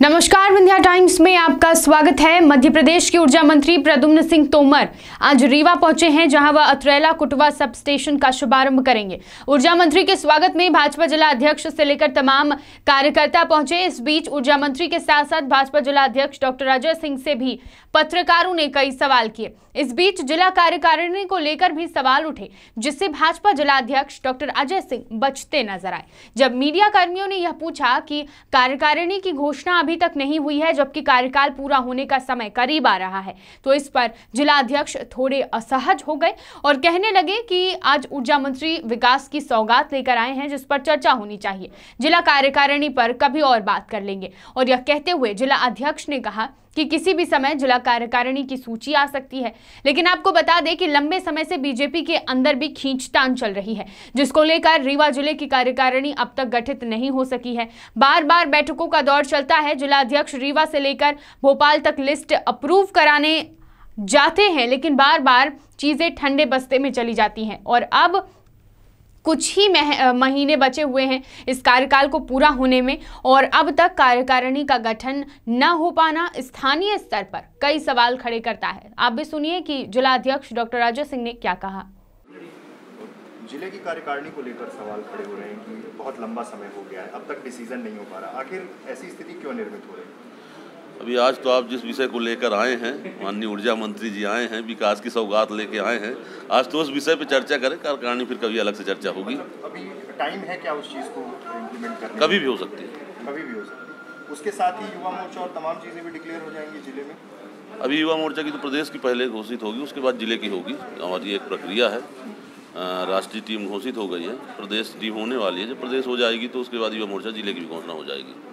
नमस्कार विंध्या टाइम्स में आपका स्वागत है मध्य प्रदेश के ऊर्जा मंत्री प्रद्युम्न सिंह तोमर आज रीवा पहुंचे हैं जहां वह अतरेला कुटवा सब स्टेशन का शुभारंभ करेंगे ऊर्जा मंत्री के स्वागत में भाजपा जिला अध्यक्ष से लेकर तमाम कार्यकर्ता पहुंचे इस बीच ऊर्जा मंत्री के साथ साथ भाजपा जिला अध्यक्ष डॉक्टर अजय सिंह से भी पत्रकारों ने कई सवाल किए इस बीच जिला कार्यकारिणी को लेकर भी सवाल उठे जिससे भाजपा जिला अध्यक्ष डॉक्टर अजय सिंह बचते नजर आए जब मीडिया कर्मियों ने यह पूछा कि कार्यकारिणी की घोषणा अभी तक नहीं हुई है जबकि कार्यकाल पूरा होने का समय करीब आ रहा है तो इस पर जिलाध्यक्ष थोड़े असहज हो गए और कहने लगे कि आज ऊर्जा मंत्री विकास की सौगात लेकर आए हैं जिस पर चर्चा होनी चाहिए जिला कार्यकारिणी पर कभी और बात कर लेंगे और यह कहते हुए जिला अध्यक्ष ने कहा कि किसी भी समय जिला कार्यकारिणी की सूची आ सकती है लेकिन आपको बता दें कि लंबे समय से बीजेपी के अंदर भी खींचतान चल रही है जिसको लेकर रीवा जिले की कार्यकारिणी अब तक गठित नहीं हो सकी है बार बार बैठकों का दौर चलता है जिला अध्यक्ष रीवा से लेकर भोपाल तक लिस्ट अप्रूव कराने जाते हैं लेकिन बार बार चीज़ें ठंडे बस्ते में चली जाती हैं और अब कुछ ही मह, महीने बचे हुए हैं इस कार्यकाल को पूरा होने में और अब तक कार्यकारिणी का गठन न हो पाना स्थानीय स्तर पर कई सवाल खड़े करता है आप भी सुनिए कि जिलाध्यक्ष डॉक्टर राजा सिंह ने क्या कहा जिले की कार्यकारिणी को लेकर सवाल खड़े हो रहे हैं कि बहुत लंबा समय हो गया है अब तक डिसीजन नहीं हो पा रहा आखिर ऐसी स्थिति क्यों निर्मित हो रही है अभी आज तो आप जिस विषय को लेकर आए हैं माननीय ऊर्जा मंत्री जी आए हैं विकास की सौगात लेके आए हैं आज तो उस विषय पे चर्चा करें कार्यकारिणी फिर कभी अलग से चर्चा होगी अभी टाइम है क्या उस चीज़ को इम्प्लीमेंट करने कभी भी हो सकती है कभी भी हो सकती है उसके साथ ही युवा मोर्चा और तमाम चीज़ें भी डिक्लेयर हो जाएंगी जिले में अभी युवा मोर्चा की तो प्रदेश की पहले घोषित होगी उसके बाद जिले की होगी हमारी एक प्रक्रिया है राष्ट्रीय टीम घोषित हो गई है प्रदेश टीम होने वाली है जब प्रदेश हो जाएगी तो उसके बाद युवा मोर्चा जिले की भी घोषणा हो जाएगी